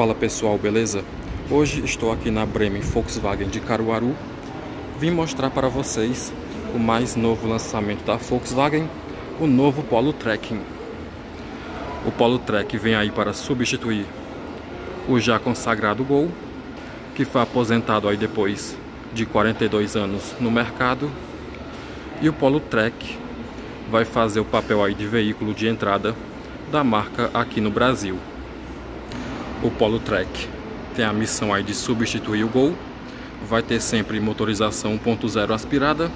Fala pessoal, beleza? Hoje estou aqui na Bremen Volkswagen de Caruaru. Vim mostrar para vocês o mais novo lançamento da Volkswagen, o novo Polo Trekking. O Polo Trek vem aí para substituir o já consagrado Gol, que foi aposentado aí depois de 42 anos no mercado. E o Polo Trek vai fazer o papel aí de veículo de entrada da marca aqui no Brasil o Polo Trek. Tem a missão aí de substituir o Gol, vai ter sempre motorização 1.0 aspirada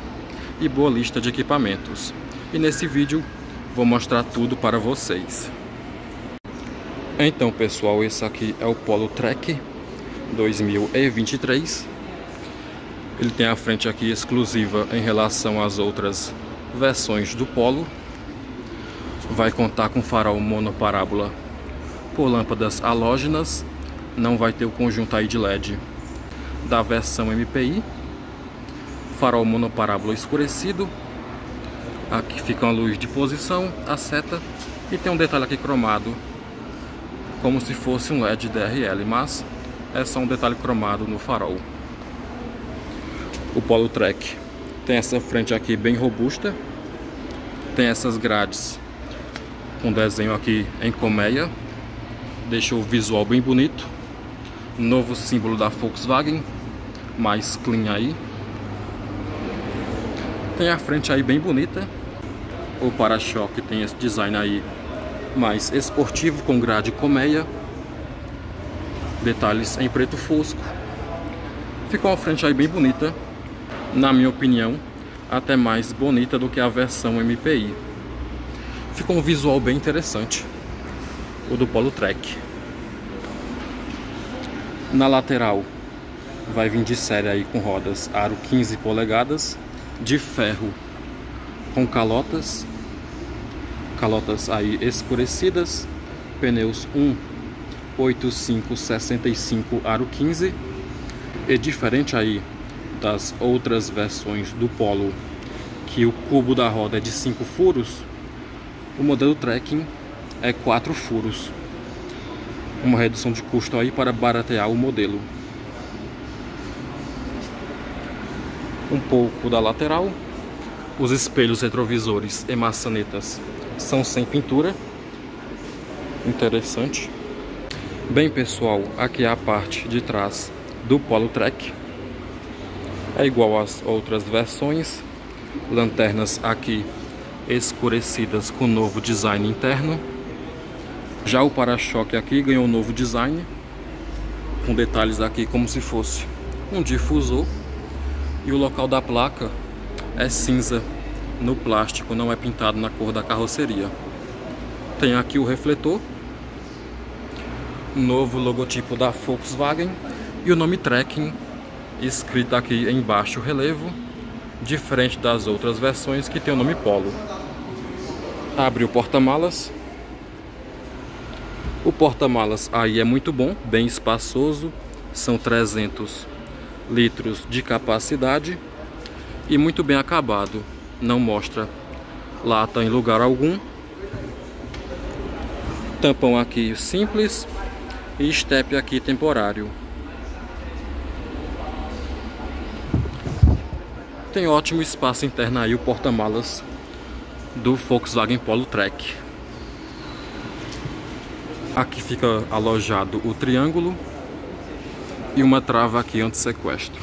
e boa lista de equipamentos. E nesse vídeo vou mostrar tudo para vocês. Então pessoal, esse aqui é o Polo Trek 2023. Ele tem a frente aqui exclusiva em relação às outras versões do Polo. Vai contar com farol monoparábola por lâmpadas halógenas, não vai ter o conjunto aí de LED da versão MPI, farol monoparábola escurecido, aqui fica uma luz de posição, a seta, e tem um detalhe aqui cromado, como se fosse um LED DRL, mas é só um detalhe cromado no farol. O Polo Track tem essa frente aqui bem robusta, tem essas grades com desenho aqui em colmeia, deixa o visual bem bonito. Novo símbolo da Volkswagen, mais clean aí. Tem a frente aí bem bonita. O para-choque tem esse design aí mais esportivo com grade colmeia. Detalhes em preto fosco. Ficou a frente aí bem bonita, na minha opinião, até mais bonita do que a versão MPI. Ficou um visual bem interessante o do Polo Trek. Na lateral vai vir de série aí com rodas aro 15 polegadas de ferro com calotas, calotas aí escurecidas, pneus 1 65 aro 15 e diferente aí das outras versões do Polo que o cubo da roda é de 5 furos, o modelo Trekking é quatro furos. Uma redução de custo aí para baratear o modelo. Um pouco da lateral. Os espelhos retrovisores e maçanetas são sem pintura. Interessante. Bem pessoal, aqui é a parte de trás do Polo Trek. É igual às outras versões. Lanternas aqui escurecidas com novo design interno. Já o para-choque aqui ganhou um novo design, com detalhes aqui como se fosse um difusor. E o local da placa é cinza no plástico, não é pintado na cor da carroceria. Tem aqui o refletor, novo logotipo da Volkswagen e o nome Trekking escrito aqui em baixo relevo, diferente das outras versões que tem o nome Polo. Abre o porta-malas. O porta-malas aí é muito bom, bem espaçoso, são 300 litros de capacidade e muito bem acabado, não mostra lata em lugar algum. Tampão aqui simples e estepe aqui temporário. Tem ótimo espaço interno aí o porta-malas do Volkswagen Polo Trek. Aqui fica alojado o triângulo e uma trava aqui anti-sequestro.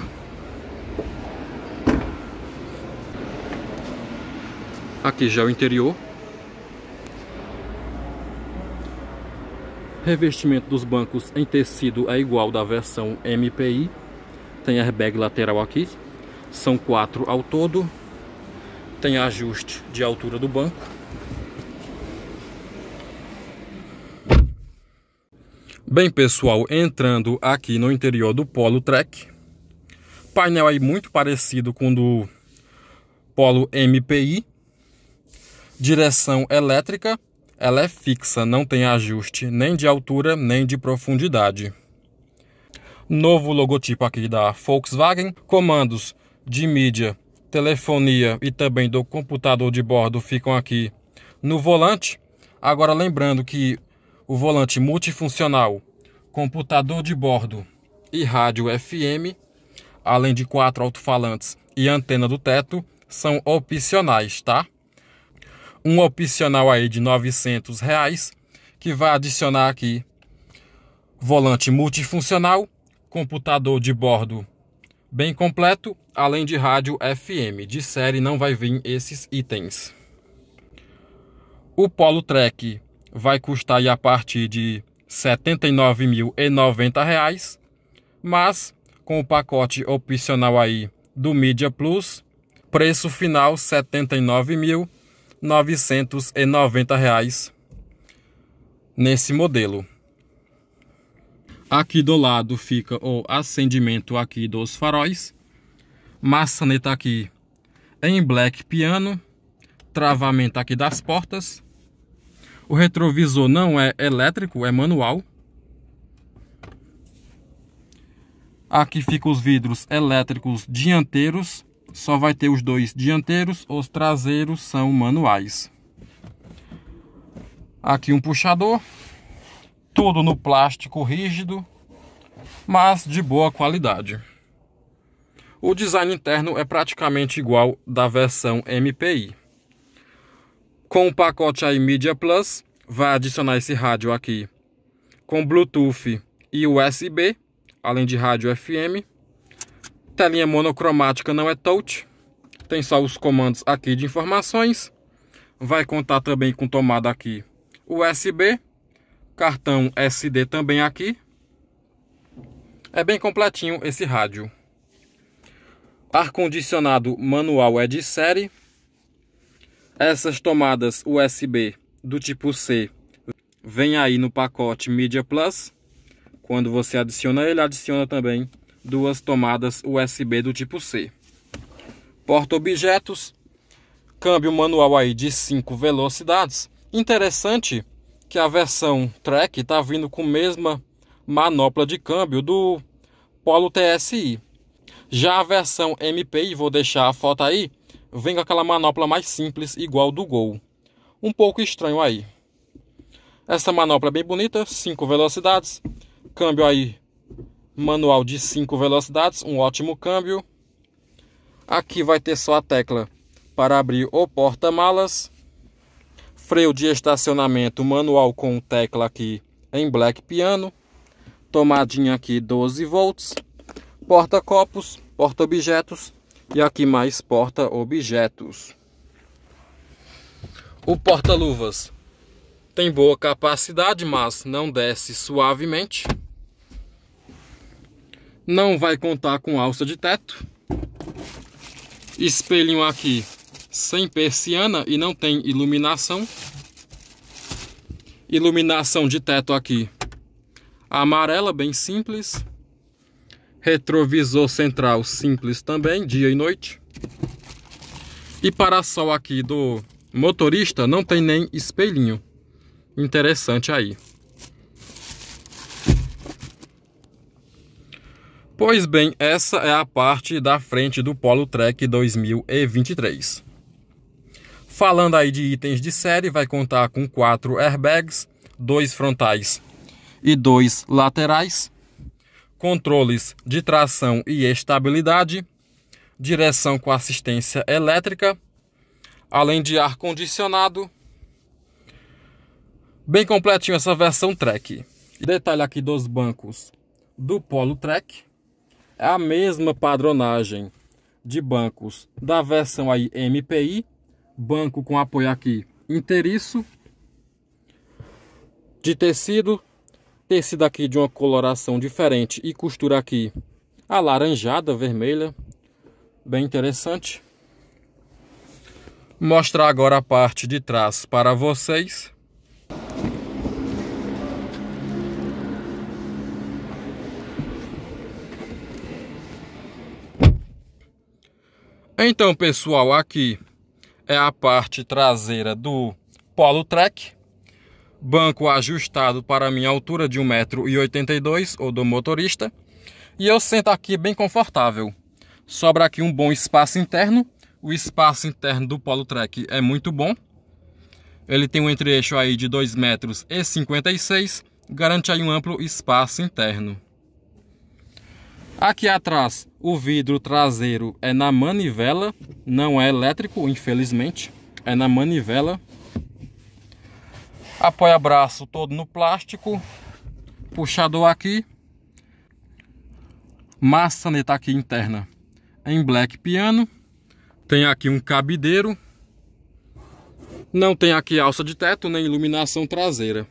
Aqui já é o interior. Revestimento dos bancos em tecido é igual da versão MPI. Tem airbag lateral aqui. São quatro ao todo. Tem ajuste de altura do banco. Bem, pessoal, entrando aqui no interior do Polo Trek. Painel aí muito parecido com o do Polo MPI. Direção elétrica. Ela é fixa, não tem ajuste nem de altura nem de profundidade. Novo logotipo aqui da Volkswagen. Comandos de mídia, telefonia e também do computador de bordo ficam aqui no volante. Agora lembrando que o volante multifuncional, computador de bordo e rádio FM, além de quatro alto-falantes e antena do teto, são opcionais, tá? Um opcional aí de 900 reais, que vai adicionar aqui volante multifuncional, computador de bordo bem completo, além de rádio FM. De série não vai vir esses itens. O Polo Trek vai custar aí a partir de R$ 79.090, mas com o pacote opcional aí do Media Plus, preço final R$ 79.990 nesse modelo. Aqui do lado fica o acendimento aqui dos faróis, maçaneta aqui em black piano, travamento aqui das portas, o retrovisor não é elétrico, é manual. Aqui ficam os vidros elétricos dianteiros. Só vai ter os dois dianteiros, os traseiros são manuais. Aqui um puxador. Tudo no plástico rígido, mas de boa qualidade. O design interno é praticamente igual da versão MPI. Com o pacote aí Media Plus, vai adicionar esse rádio aqui com Bluetooth e USB, além de rádio FM. Telinha monocromática não é touch, tem só os comandos aqui de informações. Vai contar também com tomada aqui USB, cartão SD também aqui. É bem completinho esse rádio. Ar-condicionado manual é de série, essas tomadas USB do tipo C vem aí no pacote Media Plus. Quando você adiciona ele, adiciona também duas tomadas USB do tipo C. Porta objetos, câmbio manual aí de 5 velocidades. Interessante que a versão Track está vindo com a mesma manopla de câmbio do Polo TSI. Já a versão MPI, vou deixar a foto aí, vem com aquela manopla mais simples, igual do Gol. Um pouco estranho aí. Essa manopla é bem bonita, 5 velocidades, câmbio aí manual de 5 velocidades, um ótimo câmbio. Aqui vai ter só a tecla para abrir o porta-malas, freio de estacionamento manual com tecla aqui em black piano, tomadinha aqui 12 volts, porta-copos, porta-objetos, e aqui mais porta objetos. O porta-luvas tem boa capacidade, mas não desce suavemente. Não vai contar com alça de teto. Espelho aqui sem persiana e não tem iluminação. Iluminação de teto aqui amarela, bem simples. Retrovisor central simples também, dia e noite. E para-sol aqui do motorista não tem nem espelhinho. Interessante aí. Pois bem, essa é a parte da frente do Polo Trek 2023. Falando aí de itens de série, vai contar com quatro airbags, dois frontais e dois laterais controles de tração e estabilidade, direção com assistência elétrica, além de ar condicionado. Bem completinho essa versão Trek. Detalhe aqui dos bancos do Polo Trek. É a mesma padronagem de bancos da versão aí MPI, banco com apoio aqui inteiriço de tecido Tecido daqui de uma coloração diferente e costura aqui alaranjada, vermelha. Bem interessante. Mostrar agora a parte de trás para vocês. Então, pessoal, aqui é a parte traseira do Polo Trek banco ajustado para a minha altura de 1,82m ou do motorista. E eu sento aqui bem confortável. Sobra aqui um bom espaço interno. O espaço interno do Polo Trek é muito bom. Ele tem um entre-eixo aí de 256 metros e garante aí um amplo espaço interno. Aqui atrás, o vidro traseiro é na manivela, não é elétrico, infelizmente. É na manivela Apoia braço todo no plástico. Puxador aqui. Maçaneta aqui interna em black piano. Tem aqui um cabideiro. Não tem aqui alça de teto nem iluminação traseira.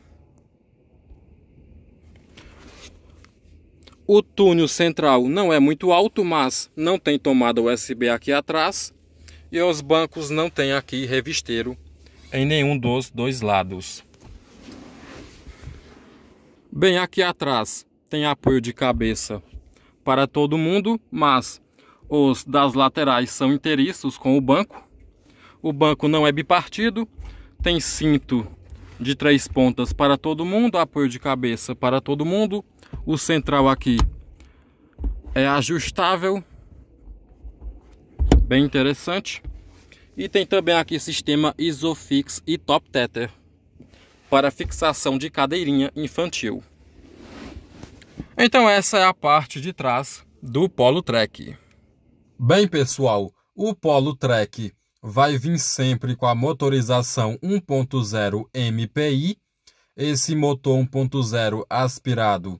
O túnel central não é muito alto, mas não tem tomada USB aqui atrás. E os bancos não tem aqui revisteiro em nenhum dos dois lados. Bem, aqui atrás tem apoio de cabeça para todo mundo, mas os das laterais são interistas com o banco. O banco não é bipartido, tem cinto de três pontas para todo mundo, apoio de cabeça para todo mundo. O central aqui é ajustável, bem interessante. E tem também aqui sistema Isofix e Top Tether para fixação de cadeirinha infantil. Então essa é a parte de trás do Polo Trek. Bem pessoal, o Polo Trek vai vir sempre com a motorização 1.0 MPI. Esse motor 1.0 aspirado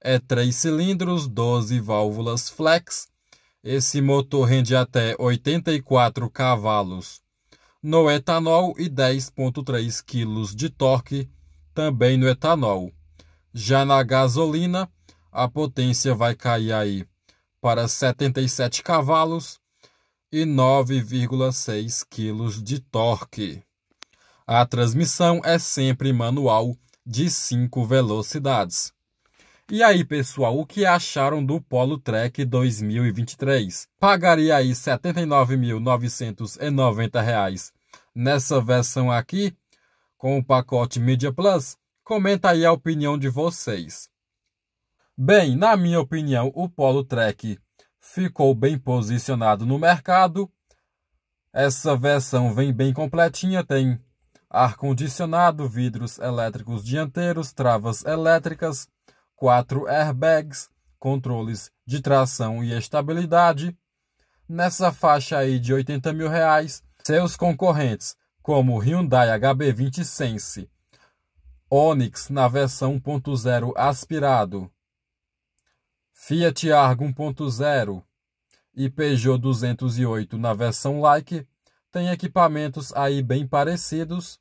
é 3 cilindros, 12 válvulas flex. Esse motor rende até 84 cavalos no etanol e 10,3 kg de torque também no etanol. Já na gasolina, a potência vai cair aí para 77 cavalos e 9,6 kg de torque. A transmissão é sempre manual de 5 velocidades. E aí, pessoal, o que acharam do Polo Trek 2023? Pagaria aí R$ 79.990 nessa versão aqui, com o pacote Media Plus? Comenta aí a opinião de vocês. Bem, na minha opinião, o Polo Trek ficou bem posicionado no mercado. Essa versão vem bem completinha, tem ar-condicionado, vidros elétricos dianteiros, travas elétricas, quatro airbags, controles de tração e estabilidade. Nessa faixa aí de 80 mil reais, seus concorrentes, como Hyundai HB20 Sense, Onix na versão 1.0 aspirado, Fiat Argo 1.0 e Peugeot 208 na versão Like, têm equipamentos aí bem parecidos.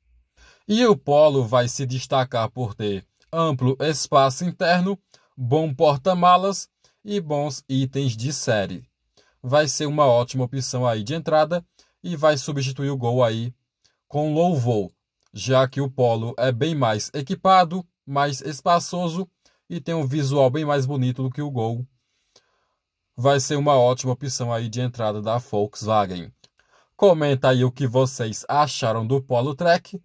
E o Polo vai se destacar por ter amplo espaço interno, bom porta-malas e bons itens de série. Vai ser uma ótima opção aí de entrada e vai substituir o Gol aí com louvor, já que o Polo é bem mais equipado, mais espaçoso e tem um visual bem mais bonito do que o Gol. Vai ser uma ótima opção aí de entrada da Volkswagen. Comenta aí o que vocês acharam do Polo Trek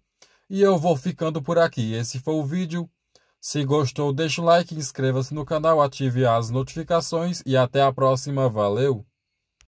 e eu vou ficando por aqui. Esse foi o vídeo. Se gostou, deixe o like, inscreva-se no canal, ative as notificações e até a próxima. Valeu!